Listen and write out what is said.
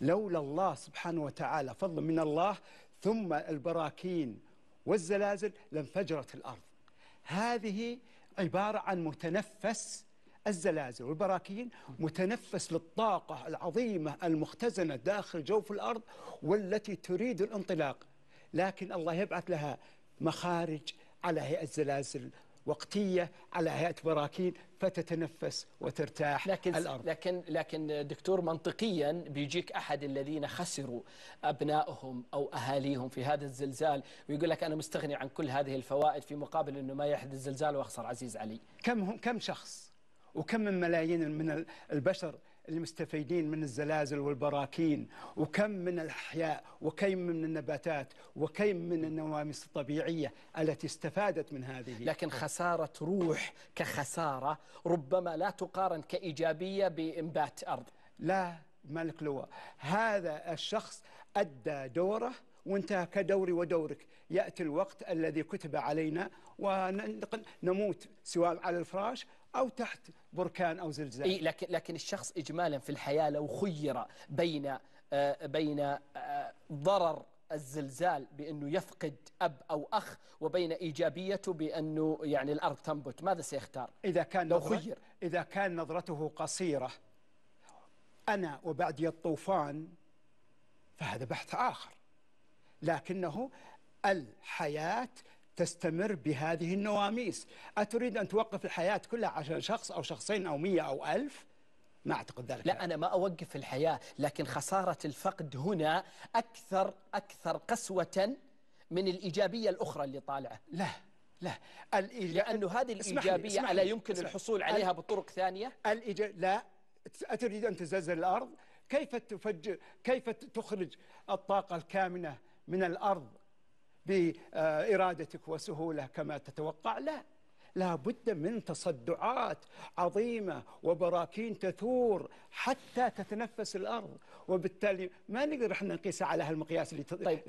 لولا الله سبحانه وتعالى فضل من الله ثم البراكين والزلازل لانفجرت الأرض هذه عبارة عن متنفس الزلازل والبراكين متنفس للطاقة العظيمة المختزنة داخل جوف الأرض والتي تريد الانطلاق لكن الله يبعث لها مخارج على هيئة زلازل وقتيه على هيئه براكين فتتنفس وترتاح لكن الارض لكن لكن دكتور منطقيا بيجيك احد الذين خسروا ابنائهم او اهاليهم في هذا الزلزال ويقول لك انا مستغني عن كل هذه الفوائد في مقابل انه ما يحدث زلزال واخسر عزيز علي كم هم كم شخص وكم من ملايين من البشر المستفيدين من الزلازل والبراكين وكم من الأحياء وكم من النباتات وكم من النواميس الطبيعية التي استفادت من هذه لكن خسارة روح كخسارة ربما لا تقارن كإيجابية بإنبات أرض لا ملك لواء هذا الشخص أدى دوره وانتهى كدوري ودورك يأتي الوقت الذي كتب علينا ونموت سواء على الفراش أو تحت بركان أو زلزال إيه لكن لكن الشخص إجمالا في الحياة لو خير بين آه بين آه ضرر الزلزال بأنه يفقد أب أو أخ وبين إيجابيته بأنه يعني الأرض تنبت ماذا سيختار إذا كان لو خير إذا كان نظرته قصيرة أنا وبعدي الطوفان فهذا بحث آخر لكنه الحياة تستمر بهذه النواميس أتريد أن توقف الحياة كلها عشان شخص أو شخصين أو مية أو ألف ما أعتقد ذلك لا أنا ما أوقف الحياة لكن خسارة الفقد هنا أكثر أكثر قسوة من الإيجابية الأخرى اللي طالعة لا لا الإيج... لأنه هذه الإيجابية اسمح لي. ألا يمكن اسمح الحصول عليها ال... بطرق ثانية الإيج... لا أتريد أن تزلزل الأرض كيف تفجر كيف تخرج الطاقة الكامنة من الأرض بارادتك وسهوله كما تتوقع لا لا بد من تصدعات عظيمه وبراكين تثور حتى تتنفس الارض وبالتالي ما نقدر احنا نقيسها على هالمقياس اللي طيب, طيب.